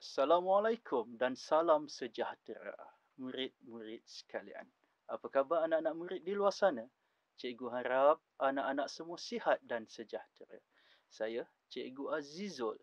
Assalamualaikum dan salam sejahtera murid-murid sekalian. Apa khabar anak-anak murid di luar sana? Cikgu harap anak-anak semua sihat dan sejahtera. Saya, Cikgu Azizul,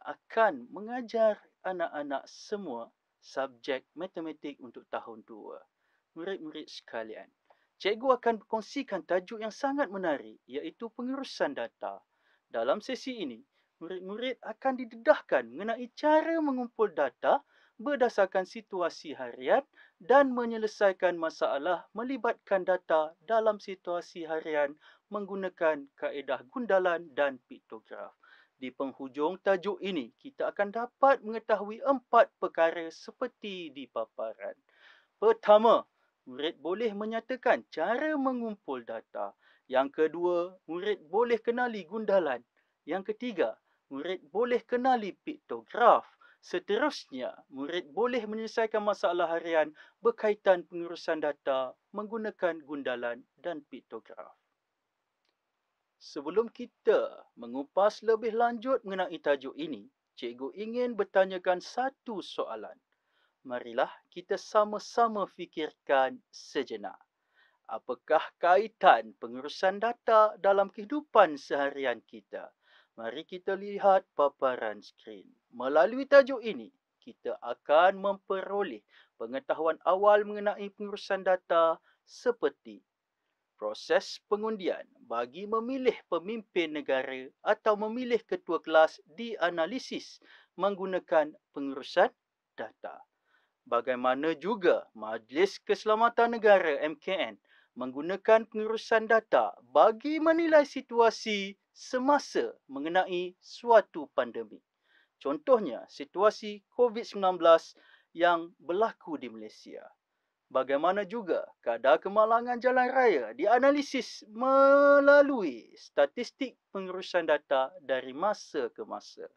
akan mengajar anak-anak semua subjek matematik untuk tahun 2. Murid-murid sekalian, Cikgu akan berkongsikan tajuk yang sangat menarik iaitu pengurusan data. Dalam sesi ini, murid-murid akan didedahkan mengenai cara mengumpul data berdasarkan situasi harian dan menyelesaikan masalah melibatkan data dalam situasi harian menggunakan kaedah gundalan dan piktograf. Di penghujung tajuk ini, kita akan dapat mengetahui empat perkara seperti di paparan. Pertama, murid boleh menyatakan cara mengumpul data. Yang kedua, murid boleh kenali gundalan. Yang ketiga, murid boleh kenali piktograf. Seterusnya, murid boleh menyelesaikan masalah harian berkaitan pengurusan data menggunakan gundalan dan piktograf. Sebelum kita mengupas lebih lanjut mengenai tajuk ini, cikgu ingin bertanyakan satu soalan. Marilah kita sama-sama fikirkan sejenak. Apakah kaitan pengurusan data dalam kehidupan seharian kita? Mari kita lihat paparan skrin. Melalui tajuk ini, kita akan memperoleh pengetahuan awal mengenai pengurusan data seperti proses pengundian bagi memilih pemimpin negara atau memilih ketua kelas dianalisis menggunakan pengurusan data. Bagaimana juga Majlis Keselamatan Negara MKN menggunakan pengurusan data bagi menilai situasi semasa mengenai suatu pandemik, Contohnya, situasi COVID-19 yang berlaku di Malaysia. Bagaimana juga kadar kemalangan jalan raya dianalisis melalui statistik pengurusan data dari masa ke masa.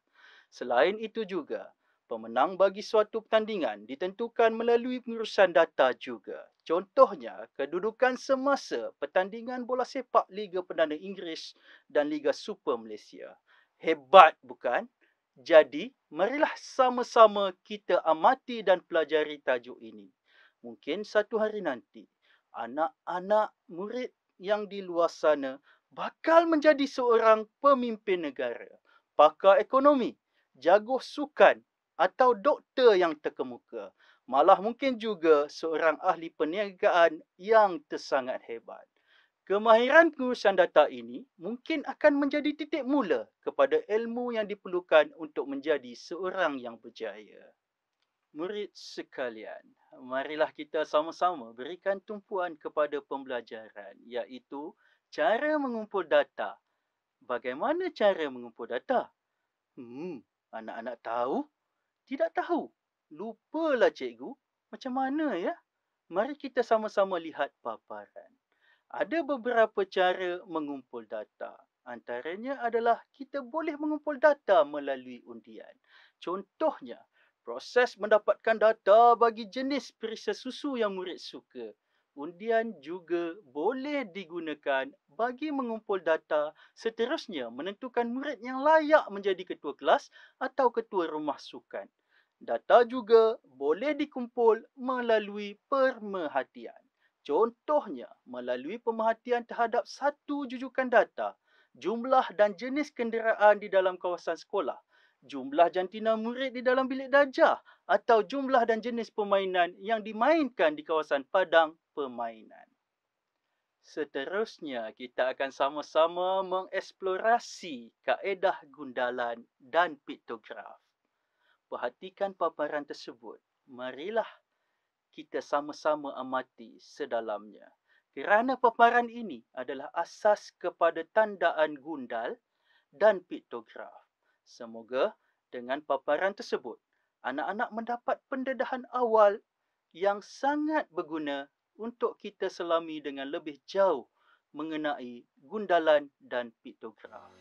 Selain itu juga, pemenang bagi suatu pertandingan ditentukan melalui pengurusan data juga Contohnya, kedudukan semasa pertandingan bola sepak Liga Perdana Inggeris dan Liga Super Malaysia. Hebat bukan? Jadi, marilah sama-sama kita amati dan pelajari tajuk ini. Mungkin satu hari nanti, anak-anak murid yang di luar sana bakal menjadi seorang pemimpin negara, pakar ekonomi, jago sukan atau doktor yang terkemuka malah mungkin juga seorang ahli perniagaan yang tersangat hebat. Kemahiran pengurusan data ini mungkin akan menjadi titik mula kepada ilmu yang diperlukan untuk menjadi seorang yang berjaya. Murid sekalian, marilah kita sama-sama berikan tumpuan kepada pembelajaran iaitu cara mengumpul data. Bagaimana cara mengumpul data? Hmm, anak-anak tahu? Tidak tahu lupalah cikgu. Macam mana ya? Mari kita sama-sama lihat paparan. Ada beberapa cara mengumpul data. Antaranya adalah kita boleh mengumpul data melalui undian. Contohnya, proses mendapatkan data bagi jenis perisa susu yang murid suka. Undian juga boleh digunakan bagi mengumpul data seterusnya menentukan murid yang layak menjadi ketua kelas atau ketua rumah sukan. Data juga boleh dikumpul melalui pemerhatian. Contohnya, melalui pemerhatian terhadap satu jujukan data, jumlah dan jenis kenderaan di dalam kawasan sekolah, jumlah jantina murid di dalam bilik darjah atau jumlah dan jenis permainan yang dimainkan di kawasan padang permainan. Seterusnya, kita akan sama-sama mengeksplorasi kaedah gundalan dan piktograf perhatikan paparan tersebut. Marilah kita sama-sama amati sedalamnya. Kerana paparan ini adalah asas kepada tandaan gundal dan piktograf. Semoga dengan paparan tersebut, anak-anak mendapat pendedahan awal yang sangat berguna untuk kita selami dengan lebih jauh mengenai gundalan dan piktograf.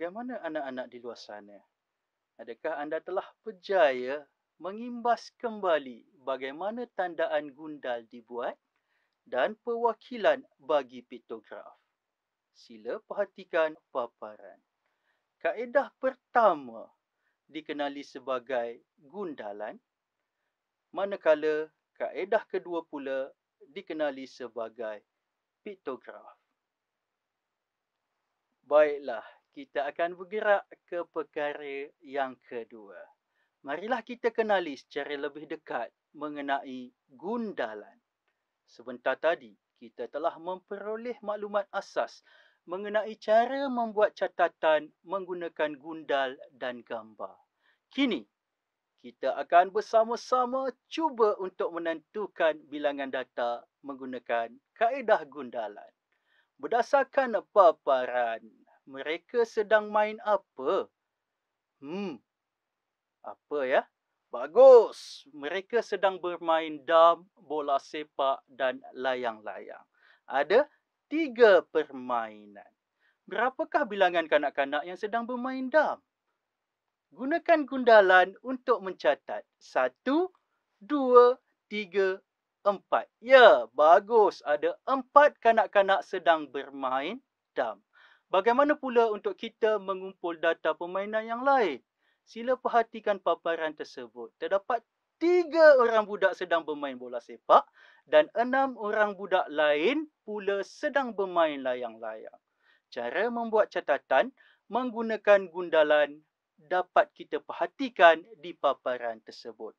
bagaimana anak-anak di luar sana? Adakah anda telah berjaya mengimbas kembali bagaimana tandaan gundal dibuat dan perwakilan bagi pictograf? Sila perhatikan paparan. Kaedah pertama dikenali sebagai gundalan, manakala kaedah kedua pula dikenali sebagai pictograf. Baiklah, kita akan bergerak ke perkara yang kedua. Marilah kita kenali secara lebih dekat mengenai gundalan. Sebentar tadi, kita telah memperoleh maklumat asas mengenai cara membuat catatan menggunakan gundal dan gambar. Kini, kita akan bersama-sama cuba untuk menentukan bilangan data menggunakan kaedah gundalan. Berdasarkan paparan mereka sedang main apa? Hmm. Apa ya? Bagus. Mereka sedang bermain dam, bola sepak dan layang-layang. Ada tiga permainan. Berapakah bilangan kanak-kanak yang sedang bermain dam? Gunakan gundalan untuk mencatat. Satu, dua, tiga, empat. Ya, bagus. Ada empat kanak-kanak sedang bermain dam. Bagaimana pula untuk kita mengumpul data permainan yang lain? Sila perhatikan paparan tersebut. Terdapat tiga orang budak sedang bermain bola sepak dan enam orang budak lain pula sedang bermain layang-layang. Cara membuat catatan menggunakan gundalan dapat kita perhatikan di paparan tersebut.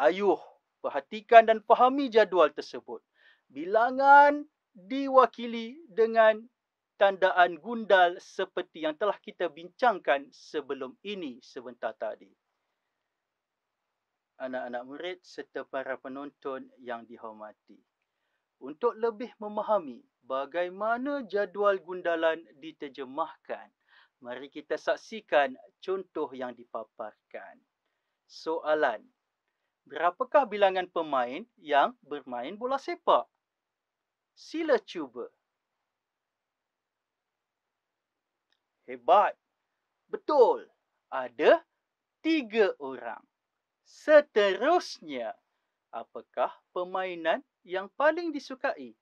Ayuh, perhatikan dan pahami jadual tersebut. Bilangan diwakili dengan tandaan gundal seperti yang telah kita bincangkan sebelum ini sebentar tadi. Anak-anak murid serta para penonton yang dihormati. Untuk lebih memahami bagaimana jadual gundalan diterjemahkan, mari kita saksikan contoh yang dipaparkan. Soalan. Berapakah bilangan pemain yang bermain bola sepak? Sila cuba. hebat. Betul, ada tiga orang. Seterusnya, apakah permainan yang paling disukai?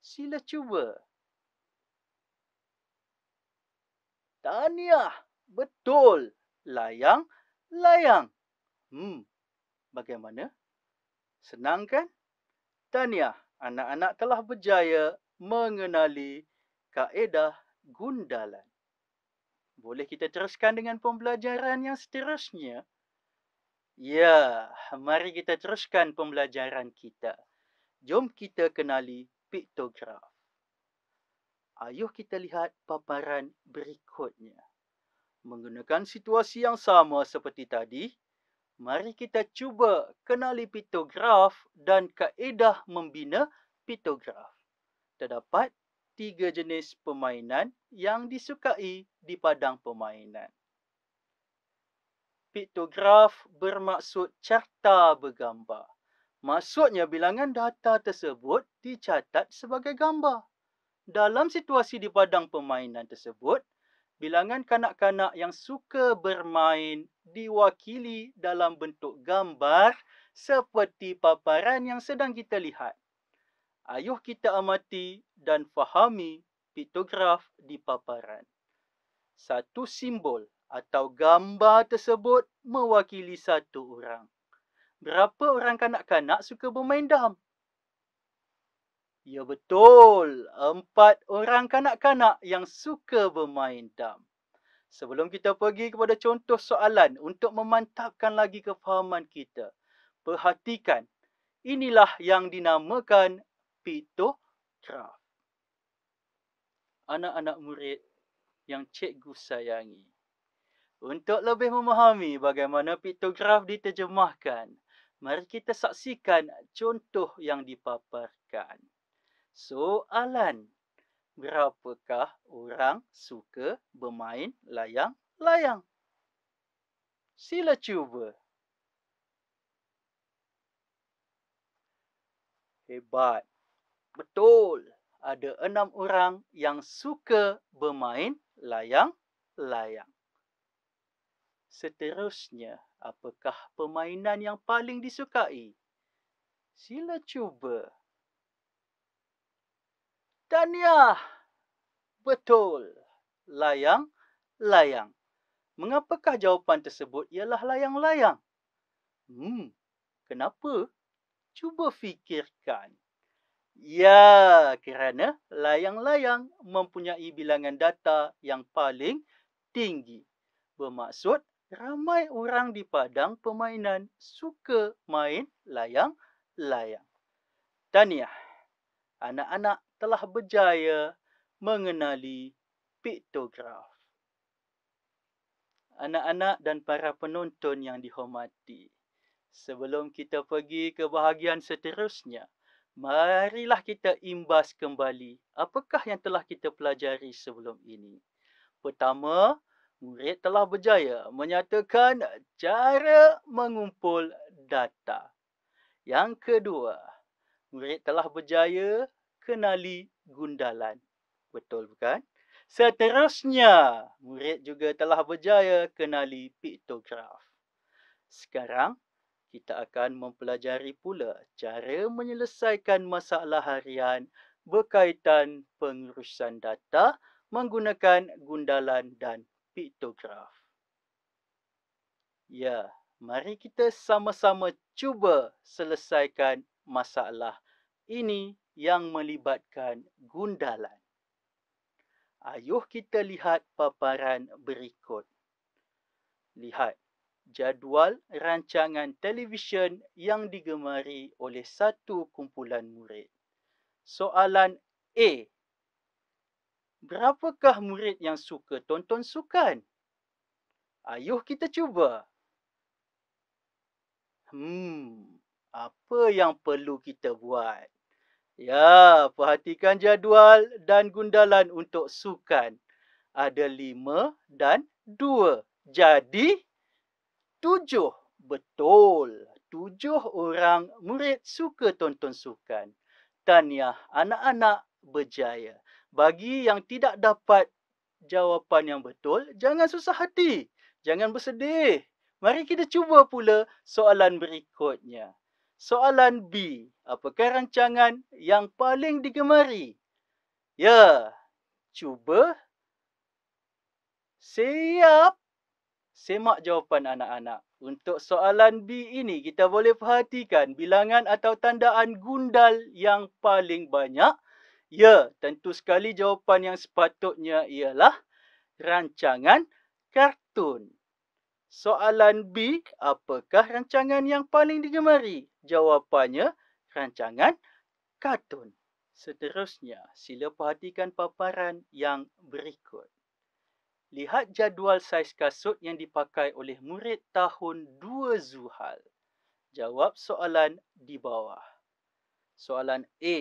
Sila cuba. Tania, betul. Layang, layang. Hmm, bagaimana? Senang kan? Tania, anak-anak telah berjaya mengenali kaedah gundalan. Boleh kita teruskan dengan pembelajaran yang seterusnya? Ya, mari kita teruskan pembelajaran kita. Jom kita kenali piktograf. Ayuh kita lihat paparan berikutnya. Menggunakan situasi yang sama seperti tadi, mari kita cuba kenali piktograf dan kaedah membina piktograf. Terdapat tiga jenis permainan yang disukai di padang permainan. Piktograf bermaksud carta bergambar. Maksudnya bilangan data tersebut dicatat sebagai gambar. Dalam situasi di padang permainan tersebut, bilangan kanak-kanak yang suka bermain diwakili dalam bentuk gambar seperti paparan yang sedang kita lihat. Ayuh kita amati dan fahami piktograf di paparan. Satu simbol atau gambar tersebut mewakili satu orang. Berapa orang kanak-kanak suka bermain dam? Ya betul, empat orang kanak-kanak yang suka bermain dam. Sebelum kita pergi kepada contoh soalan untuk memantapkan lagi kefahaman kita, perhatikan, inilah yang dinamakan fitokraf. Anak-anak murid yang cikgu sayangi. Untuk lebih memahami bagaimana pitograf diterjemahkan, mari kita saksikan contoh yang dipaparkan. Soalan, berapakah orang suka bermain layang-layang? Sila cuba. Hebat. Betul. Ada enam orang yang suka bermain layang-layang. Seterusnya, apakah permainan yang paling disukai? Sila cuba. Tania. Betul. Layang-layang. Mengapakah jawapan tersebut ialah layang-layang? Hmm, kenapa? Cuba fikirkan. Ya, kerana layang-layang mempunyai bilangan data yang paling tinggi. Bermaksud ramai orang di padang permainan suka main layang-layang. Tahniah. Anak-anak telah berjaya mengenali piktograf. Anak-anak dan para penonton yang dihormati. Sebelum kita pergi ke bahagian seterusnya, marilah kita imbas kembali apakah yang telah kita pelajari sebelum ini. Pertama, murid telah berjaya menyatakan cara mengumpul data. Yang kedua, murid telah berjaya kenali gundalan. Betul bukan? Seterusnya, murid juga telah berjaya kenali piktograf. Sekarang, kita akan mempelajari pula cara menyelesaikan masalah harian berkaitan pengurusan data menggunakan gundalan dan piktograf. Ya, mari kita sama-sama cuba selesaikan masalah ini yang melibatkan gundalan. Ayuh kita lihat paparan berikut. Lihat jadual rancangan televisyen yang digemari oleh satu kumpulan murid. Soalan A. Berapakah murid yang suka tonton sukan? Ayuh kita cuba. Hmm, apa yang perlu kita buat? Ya, perhatikan jadual dan gundalan untuk sukan. Ada lima dan dua. Jadi, tujuh betul tujuh orang murid suka tonton sukan taniah anak-anak berjaya bagi yang tidak dapat jawapan yang betul jangan susah hati jangan bersedih mari kita cuba pula soalan berikutnya soalan B apakah rancangan yang paling digemari ya cuba siap semak jawapan anak-anak. Untuk soalan B ini, kita boleh perhatikan bilangan atau tandaan gundal yang paling banyak. Ya, tentu sekali jawapan yang sepatutnya ialah rancangan kartun. Soalan B, apakah rancangan yang paling digemari? Jawapannya, rancangan kartun. Seterusnya, sila perhatikan paparan yang berikut. Lihat jadual saiz kasut yang dipakai oleh murid tahun 2 Zuhal. Jawab soalan di bawah. Soalan A.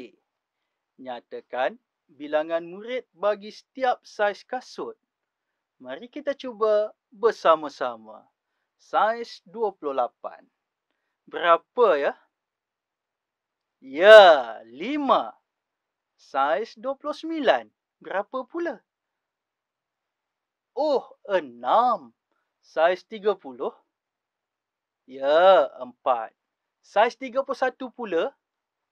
Nyatakan bilangan murid bagi setiap saiz kasut. Mari kita cuba bersama-sama. Saiz 28. Berapa ya? Ya, 5. Saiz 29. Berapa pula? 7. Oh, enam. Saiz tiga puluh? Ya, empat. Saiz tiga puluh satu pula?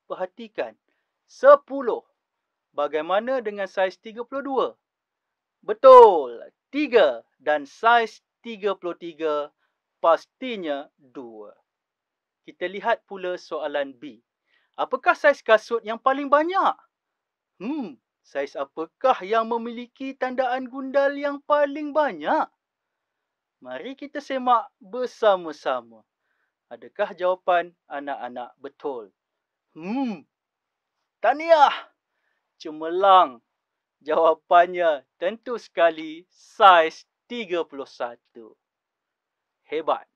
Perhatikan. Sepuluh. Bagaimana dengan saiz tiga puluh dua? Betul. Tiga. Dan saiz tiga puluh tiga pastinya dua. Kita lihat pula soalan B. Apakah saiz kasut yang paling banyak? Hmm, Saiz apakah yang memiliki tandaan gundal yang paling banyak? Mari kita semak bersama-sama. Adakah jawapan anak-anak betul? Hmm. Taniah. Cemerlang. Jawapannya tentu sekali saiz 31. Hebat.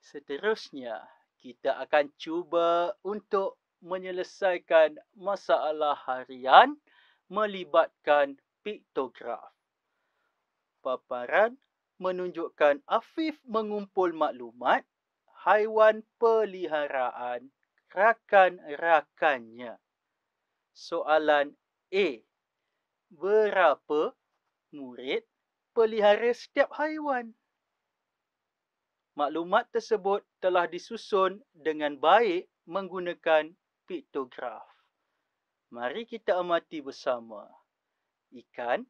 Seterusnya, kita akan cuba untuk menyelesaikan masalah harian melibatkan piktograf. Paparan menunjukkan Afif mengumpul maklumat haiwan peliharaan rakan-rakannya. Soalan A. Berapa murid pelihara setiap haiwan? Maklumat tersebut telah disusun dengan baik menggunakan piktograf. Mari kita amati bersama. Ikan,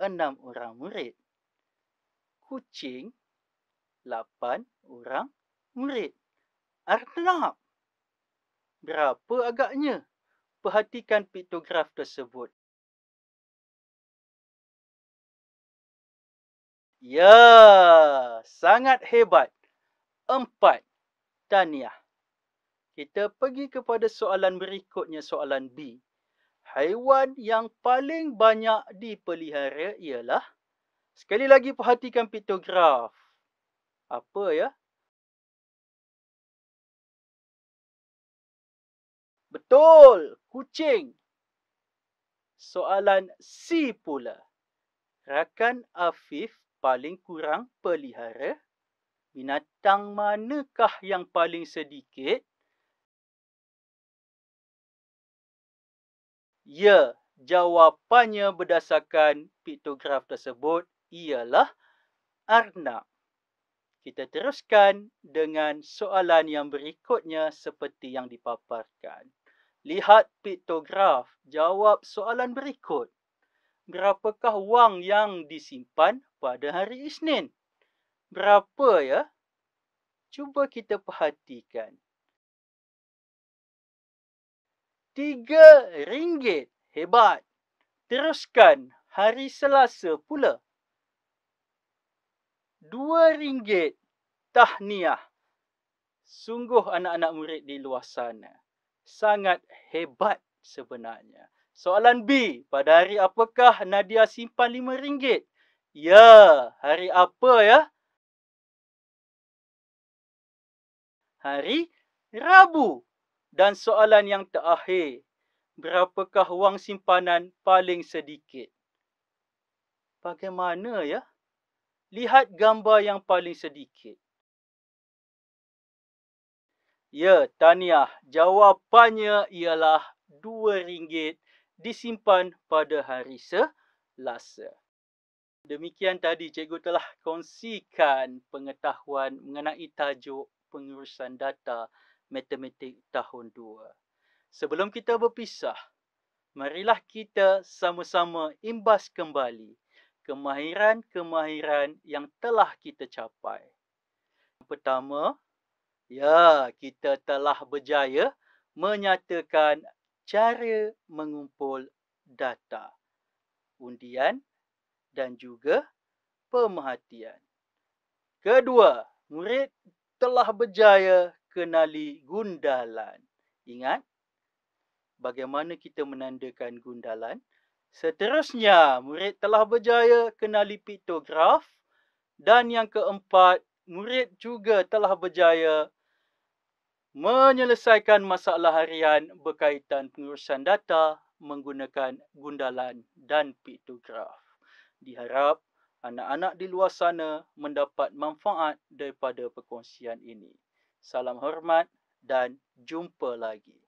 enam orang murid. Kucing, lapan orang murid. Arnab, berapa agaknya? Perhatikan piktograf tersebut. Ya, sangat hebat. Empat. Tahniah kita pergi kepada soalan berikutnya, soalan B. Haiwan yang paling banyak dipelihara ialah, sekali lagi perhatikan pictograf. Apa ya? Betul, kucing. Soalan C pula. Rakan Afif paling kurang pelihara. Binatang manakah yang paling sedikit Ya, jawapannya berdasarkan piktograf tersebut ialah arnab. Kita teruskan dengan soalan yang berikutnya seperti yang dipaparkan. Lihat piktograf jawab soalan berikut. Berapakah wang yang disimpan pada hari Isnin? Berapa ya? Cuba kita perhatikan. Tiga ringgit Hebat. Teruskan hari Selasa pula. Dua ringgit Tahniah. Sungguh anak-anak murid di luar sana. Sangat hebat sebenarnya. Soalan B. Pada hari apakah Nadia simpan lima ringgit? Ya, hari apa ya? Hari Rabu. Dan soalan yang terakhir, berapakah wang simpanan paling sedikit? Bagaimana ya? Lihat gambar yang paling sedikit. Ya, Taniah, jawapannya ialah RM2 disimpan pada hari selasa. Demikian tadi cikgu telah kongsikan pengetahuan mengenai tajuk pengurusan data matematik tahun 2. Sebelum kita berpisah, marilah kita sama-sama imbas kembali kemahiran-kemahiran yang telah kita capai. Yang pertama, ya, kita telah berjaya menyatakan cara mengumpul data, undian dan juga pemerhatian. Kedua, murid telah berjaya kenali gundalan. Ingat bagaimana kita menandakan gundalan. Seterusnya, murid telah berjaya kenali piktograf. Dan yang keempat, murid juga telah berjaya menyelesaikan masalah harian berkaitan pengurusan data menggunakan gundalan dan piktograf. Diharap anak-anak di luar sana mendapat manfaat daripada perkongsian ini salam hormat dan jumpa lagi.